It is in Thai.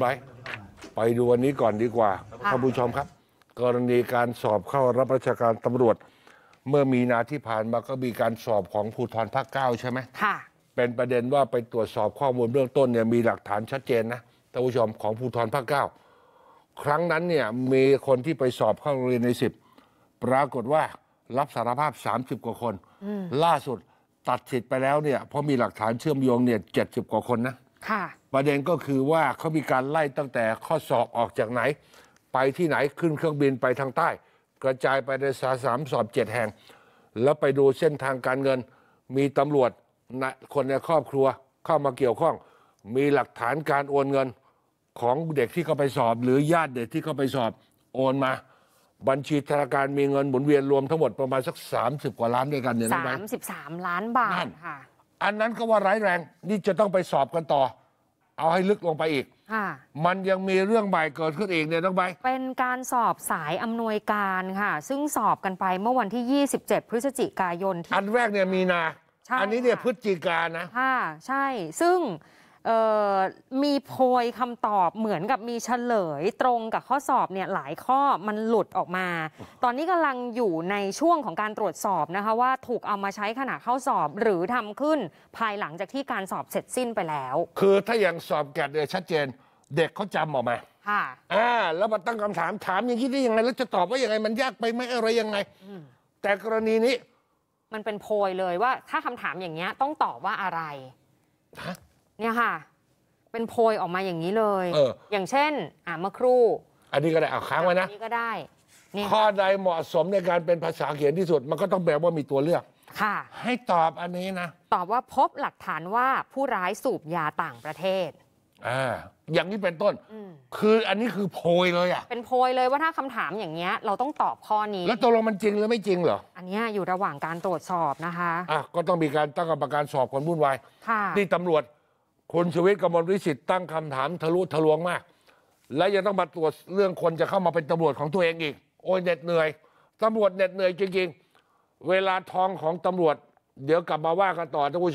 ไปไปดูวันนี้ก่อนดีกว่าท่านผู้ชมครับ กรณีการสอบเข้ารับราชการตำรวจ เมื่อมีนาที่ผ่านมาก็มีการสอบของภูธรภาคเก้าใช่ไหมค่ะเป็นประเด็นว่าไปตรวจสอบข้อมูลเบื้องต้นเนี่ยมีหลักฐานชัดเจนนะท่านผู้ชมของภูธรภาคเก้าครั้งนั้นเนี่ยมีคนที่ไปสอบเข้าเรียนในสิบ ปรากฏว่ารับสารภาพ 30 กว่าคนล่าสุดตัดสิทธิ์ไปแล้วเนี่ยเพราะมีหลักฐานเชื่อมโยงเนี่ยเจ็ดสิบกว่าคนนะค่ะประเด็นก็คือว่าเขามีการไล่ตั้งแต่ข้อศอกออกจากไหน ไปที่ไหนขึ้นเครื่องบินไปทางใต้ กระจายไปในสาสามสอบเจ็ดแห่งแล้วไปดูเส้นทางการเงิน มีตำรวจคนในครอบครัวเข้ามาเกี่ยวข้อง มีหลักฐานการโอนเงินของเด็กที่เขาไปสอบ หรือญาติเด็กที่เขาไปสอบโอนมา บัญชีธนาคารมีเงินหมุนเวียนรวมทั้งหมดประมาณสัก 30 กว่าล้านด้วยกันเนี่ยนะสามสิบสามล้านบาทค่ะอันนั้นก็ว่าร้ายแรงนี่จะต้องไปสอบกันต่อ เอาให้ลึกลงไปอีก มันยังมีเรื่องใหม่เกิดขึ้นอีกเนี่ยต้องไปเป็นการสอบสายอำนวยการค่ะ ซึ่งสอบกันไปเมื่อวันที่ 27 พฤศจิกายนที่ อันแรกเนี่ยมีนา อันนี้เนี่ยพฤศจิกานะค่ะ ใช่ซึ่งมีโพยคำตอบเหมือนกับมีเฉลยตรงกับข้อสอบเนี่ยหลายข้อมันหลุดออกมา ตอนนี้กำลังอยู่ในช่วงของการตรวจสอบนะคะว่าถูกเอามาใช้ขณะเข้าสอบ หรือทำขึ้นภายหลังจากที่การสอบเสร็จสิ้นไปแล้ว คือถ้ายังสอบแกะเดยชัดเจน เด็กเขาจำออกมาค่ะอ่าแล้วมาตั้งคำถามถามอย่างนี้ได้ยังไง แล้วจะตอบว่าอย่างไงมันยากไปไหมอะไรยังไงแต่กรณีนี้ มันเป็นโพยเลยว่าถ้าคำถามอย่างนี้ต้องตอบว่าอะไรเนี่ยค่ะ เป็นโพยออกมาอย่างนี้เลยเอออย่างเช่น อ่าเมื่อครู่ อันนี้ก็ได้เอาค้างไว้นะอัก็ได้นี่ข้อใดเหมาะสมในการเป็นภาษาเขียนที่สุดมันก็ต้องแบบว่ามีตัวเลือกค่ะ ให้ตอบอันนี้นะตอบว่าพบหลักฐานว่าผู้ร้ายสูบยาต่างประเทศอ่าอย่างนี้เป็นต้นคืออันนี้คือโพยเลยอ่ะเป็นโพยเลยว่าถ้าคำถามอย่างเงี้ยเราต้องตอบข้อนี้ แล้วตกลงมันจริงหรือไม่จริงเหรออันนี้อยู่ระหว่างการตรวจสอบนะคะอ่ะก็ต้องมีการตั้งกรรมการสอบคนวุ่นวายค่ะนี่ตำรวจคุณชูวิทย์กมลวิสิต์ตั้งคำถามทะลุทะลวงมาก และยังต้องมาตรวจเรื่องคนจะเข้ามาเป็นตำรวจของตัวเองอีก โอ้ยเหน็ดเหนื่อย ตำรวจเหน็ดเหนื่อยจริง ๆ เวลาทองของตำรวจ เดี๋ยวกลับมาว่ากันต่อท่านผู้ชม